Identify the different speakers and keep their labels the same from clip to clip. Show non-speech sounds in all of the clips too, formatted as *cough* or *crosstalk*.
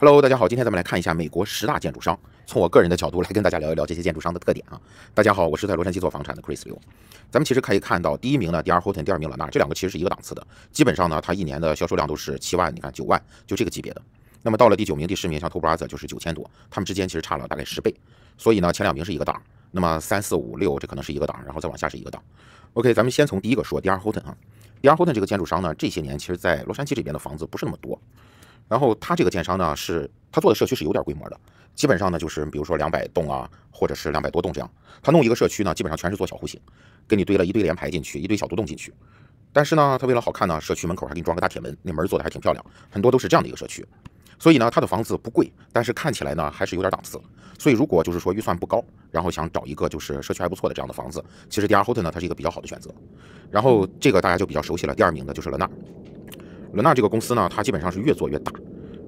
Speaker 1: Hello，大家好，今天咱们来看一下美国十大建筑商，从我个人的角度来跟大家聊一聊这些建筑商的特点啊。大家好，我是在洛杉矶做房产的 Chris Liu。咱们其实可以看到，第一名呢 d r h o t o n 第二名老纳，这两个其实是一个档次的。基本上呢，它一年的销售量都是七万，你看九万，就这个级别的。那么到了第九名、第十名，像 t o p r e t h e r 就是九千多，他们之间其实差了大概十倍。所以呢，前两名是一个档，那么三四五六这可能是一个档，然后再往下是一个档。OK，咱们先从第一个说 d r h o t o n 啊 d r h o t o n 这个建筑商呢，这些年其实在洛杉矶这边的房子不是那么多。然后他这个建商呢，是他做的社区是有点规模的，基本上呢就是比如说两百栋啊，或者是两百多栋这样。他弄一个社区呢，基本上全是做小户型，给你堆了一堆连排进去，一堆小独栋进去。但是呢，他为了好看呢，社区门口还给你装个大铁门，那门做的还挺漂亮，很多都是这样的一个社区。所以呢，他的房子不贵，但是看起来呢还是有点档次。所以如果就是说预算不高，然后想找一个就是社区还不错的这样的房子，其实第二 e l 呢，它是一个比较好的选择。然后这个大家就比较熟悉了，第二名的就是乐纳。伦纳这个公司呢，它基本上是越做越大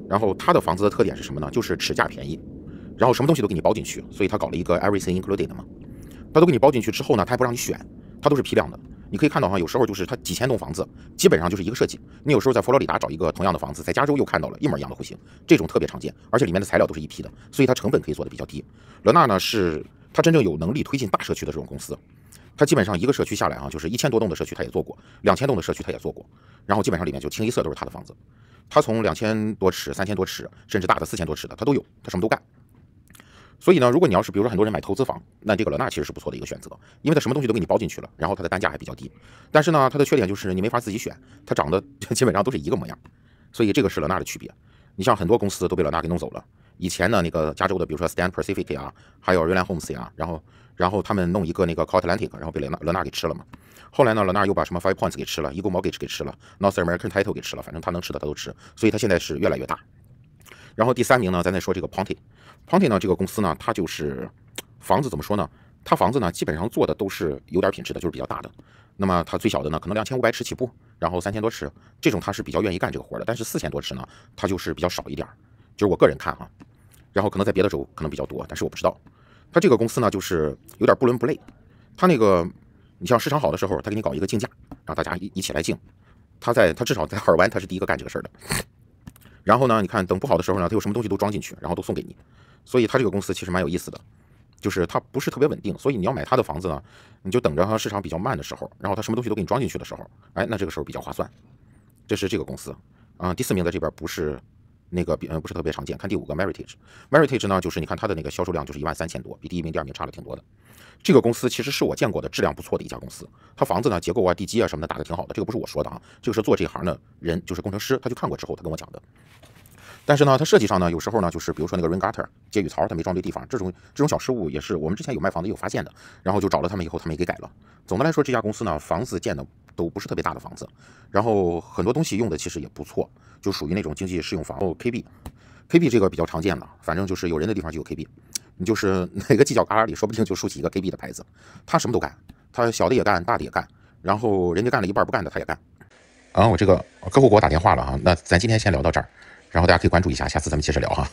Speaker 1: 然后它的房子的特点是什么呢？就是尺价便宜，然后什么东西都给你包进去，所以它搞了一个 everything included 嘛。它都给你包进去之后呢，它也不让你选，它都是批量的。你可以看到哈，有时候就是它几千栋房子，基本上就是一个设计。你有时候在佛罗里达找一个同样的房子，在加州又看到了一模一样的户型，这种特别常见。而且里面的材料都是一批的，所以它成本可以做的比较低。伦纳呢是它真正有能力推进大社区的这种公司。他基本上一个社区下来啊，就是一千多栋的社区他也做过，两千栋的社区他也做过，然后基本上里面就清一色都是他的房子。他从两千多尺、三千多尺，甚至大的四千多尺的他都有，他什么都干。所以呢，如果你要是比如说很多人买投资房，那这个罗纳其实是不错的一个选择，因为他什么东西都给你包进去了，然后他的单价还比较低。但是呢，他的缺点就是你没法自己选，他长得 *laughs* 基本上都是一个模样。所以这个是罗纳的区别。你像很多公司都被罗纳给弄走了。以前呢，那个加州的，比如说 Stan Pacific 啊，还有 r e l a l Homes 啊，然后，然后他们弄一个那个 Coatlantic，然后被勒纳勒纳给吃了嘛。后来呢，勒纳又把什么 Five Points 给吃了，一 a g 给给吃了 North American Title 给吃了，反正他能吃的他都吃，所以他现在是越来越大。然后第三名呢，咱再说这个 Ponty。Ponty 呢，这个公司呢，它就是房子怎么说呢？它房子呢，基本上做的都是有点品质的，就是比较大的。那么它最小的呢，可能两千五百尺起步，然后三千多尺，这种他是比较愿意干这个活的。但是四千多尺呢，它就是比较少一点就是我个人看啊。然后可能在别的州可能比较多，但是我不知道，他这个公司呢就是有点不伦不类。他那个，你像市场好的时候，他给你搞一个竞价，让大家一一起来竞。他在他至少在尔湾他是第一个干这个事儿的。然后呢，你看等不好的时候呢，他有什么东西都装进去，然后都送给你。所以他这个公司其实蛮有意思的，就是他不是特别稳定。所以你要买他的房子呢，你就等着市场比较慢的时候，然后他什么东西都给你装进去的时候，哎，那这个时候比较划算。这是这个公司，啊，第四名在这边不是。那个比嗯不是特别常见，看第五个 Maritage，Maritage 呢就是你看它的那个销售量就是一万三千多，比第一名、第二名差了挺多的。这个公司其实是我见过的质量不错的一家公司，它房子呢结构啊、地基啊什么的打的挺好的。这个不是我说的啊，这个是做这一行的人，就是工程师，他去看过之后他跟我讲的。但是呢，它设计上呢，有时候呢，就是比如说那个 rain gutter 接雨槽，它没装对地方，这种这种小失误也是我们之前有卖房子有发现的，然后就找了他们以后，他们也给改了。总的来说，这家公司呢，房子建的都不是特别大的房子，然后很多东西用的其实也不错，就属于那种经济适用房。哦，KB，KB 这个比较常见了，反正就是有人的地方就有 KB，你就是哪个犄角旮旯里，说不定就竖起一个 KB 的牌子，他什么都干，他小的也干，大的也干，然后人家干了一半不干的他也干。啊，我这个客户给我打电话了啊，那咱今天先聊到这儿。然后大家可以关注一下，下次咱们接着聊哈。